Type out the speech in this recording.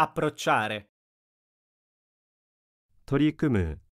approcciare. 取り組む